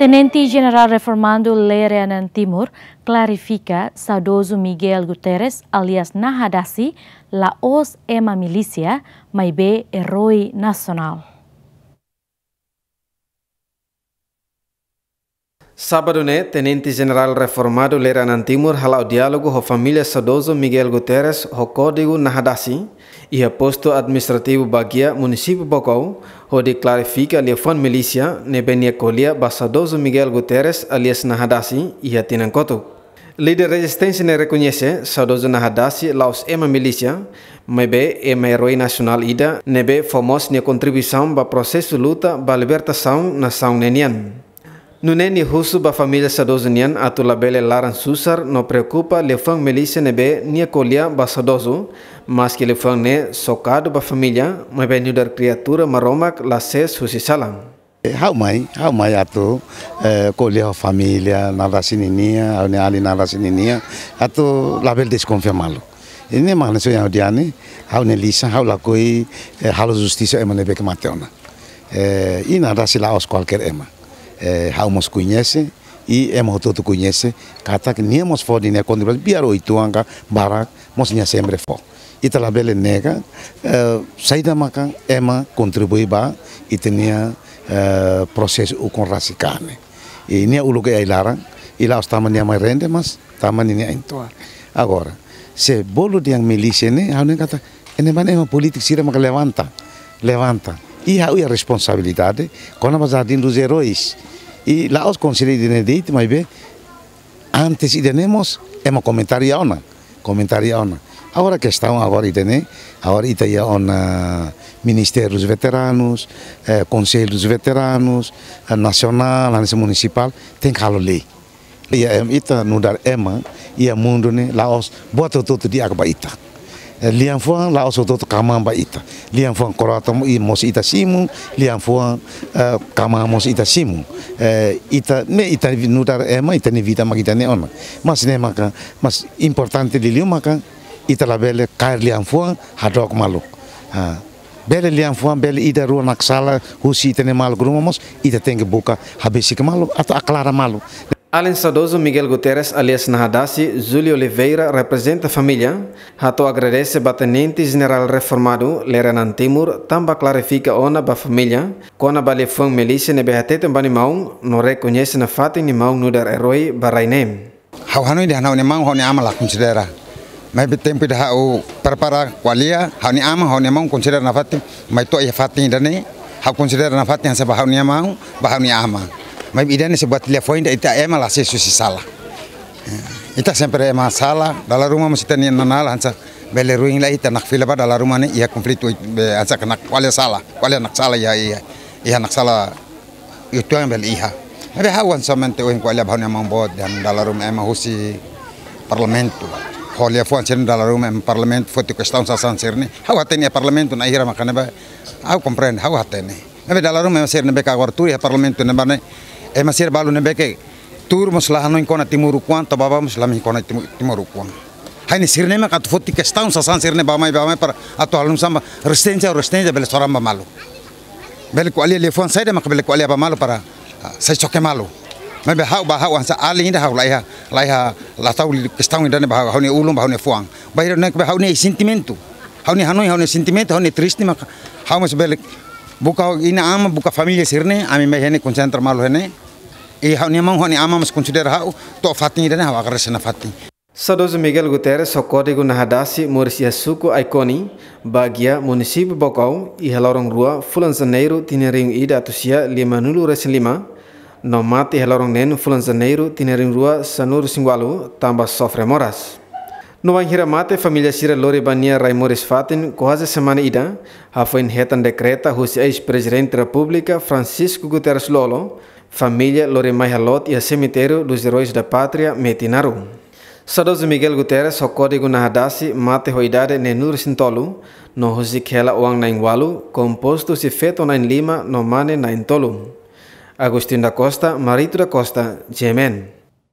Tenente General Reformando Lereanan Timur clarifica saudoso Miguel Guterres, alias Nahadasi, Laos é uma milícia, mas é herói nacional. Sábado, né, Tenente General Reformado Lereanan Timur halau diálogo com a família saudoso Miguel Guterres, o código Nahadasi e a posto administrativo Baguia, município Bocau, onde clarifica a fã milícia nebenia colia basadoso Miguel Guterres alias Nahadasi e a Tinancoto. Líder resistência ne reconhece saudoso Nahadasi laos ema milícia, mebe ema herói nacional ida, nebe famoso ne contribuição ba processo luta para libertação nação nenian. No ni husu ba família a tua bela laran susar não preocupa le fang Melissa nebe ni acolha ba sadozu, mas que le fang ne socado da família, mas bem dar criatura maromac la ses husisalam. Eh, hau mai, hau mai atu colia eh, colher família na vacinininha, ne ali na a tu label desconfirmá-lo. Ini mana sih yang dia ni, hau ne lisa, hau lakui, eh, halo justiça emane que mateona. Eh, ina dasi os qualquer ema é, Ramos conhece e Emototo é conhece, kata que nem mos fodi né quando biar oito anga barak mos nha sempre fo. Itala bele nega, uh, é, saída makan ema é contribui ba e tinha uh, processo o com rasicane. E nem o lugar aí e lá os tamanhos mais rende, mas tamanho nem Agora, se bolo de milícia né, A nem kata, é mane uma política levanta, levanta. E há a responsabilidade, quando nós adinduz heróis, Y laos considera de más bien, antes y tenemos, hemos comentario ona, comentario ona. Ahora que estamos agora e tem, agora e tem ona Ministério Veteranos, eh, Conselho Veteranos, eh, Nacional, Anse Municipal, tem calo lei. Ia ita dar ema, ia mundo ne, laos, bota tudo de agba ita. Liang fuan la oso toto kama ba ita Liang fuan korata mo i mos ita simu Liang fuan eh, kama mos ita simu eh, ita me ita nutar ema ita ni vita makita ne ona mas ne maka mas importante liu maka ita la bele kair Liang fuan hadok malu bele lian fuan bele ida rua naksala husi ita ne malu grumamos ita tenge buka habisi malu atau aklara malu Alen Sardoso, Miguel Guterres, alias Nahadasi, Julio Oliveira representa a família, rato agradece a Tenente General Reformado, Timur, tamba clarifica ona ba família, quando bale fã milícia ne ni maung, no reconhece na fatin ni maung dar herói barainem. Hau hanui de hanau maung, hau ni amala considera. Mai tempi de hau prepara qualia, hau ni ama, hau maung considera na fati, mai to ia fatin dane, hau considera na fatin se bahau ni amão, bahau ni ama mas idane se buat lia foinda ita ema la se susi salah ya, ita sempre ema salah dala rumah mesti tanian nanala hansa bele ruing la ita nak fila dala rumah ni ia konflik hansa kena kuali salah kuali nak salah ya iya iya nak salah itu yang beli iha Tapi hawan sama ente uin kuali abahun yang membuat dan dala rumah ema husi parlamentu Holia fuan sirni dala rumah ema parlemen foto kestaun sasan sirni hawateni ya parlamentu na ihra makanya ba aku comprehend hawateni Tapi dala rumah sirni beka warturi ya parlamentu ne bane emasir balu nebeke tur muslah no inkona timurukuan to baba muslah inkona timurukuan haini sirne me kat foti ke staun sasan sirne bama bama par atu alum samba resistencia resistencia bel soramba malu bel ko ali telefon sai de makbel ko ali ba malu para ah, se choke malu me be hau ba ansa ali hinda hau laiha la tau li ke staun dane ni ulum bahau ni fuang ba bahau ni sentimento hau ni hanoi hau ni sentimento hau ni triste mak hau mas bel buka ina ama buka famili sirne ami me hene konsentra malu hene e eh, ha ni mang ama mas konsider ha to fatni dene hau agar sena fatni Sadoz Miguel Guterres sokode guna hadasi Mursia suku ikoni bagia munisip bokau i halorong rua fulan zaneiro tinering ida tusia lima nulu resen lima nomati halorong nen fulan zaneiro tinering rua sanur singwalu tambah sofre moras No hira mate família sira lori bania Raimores Fatin quase semana ida ha foi retan decreta husi ex-presidente da República Francisco Guterres Lolo família lori mai e a cemitério dos heróis da pátria Metinaru. Sadoso Miguel Guterres o código na hadasi mate hoidade nenur sintolu no husi khela oang na ingwalu composto se feto na Lima no mane na intolu. Agostinho da Costa, marido da Costa, Gemen.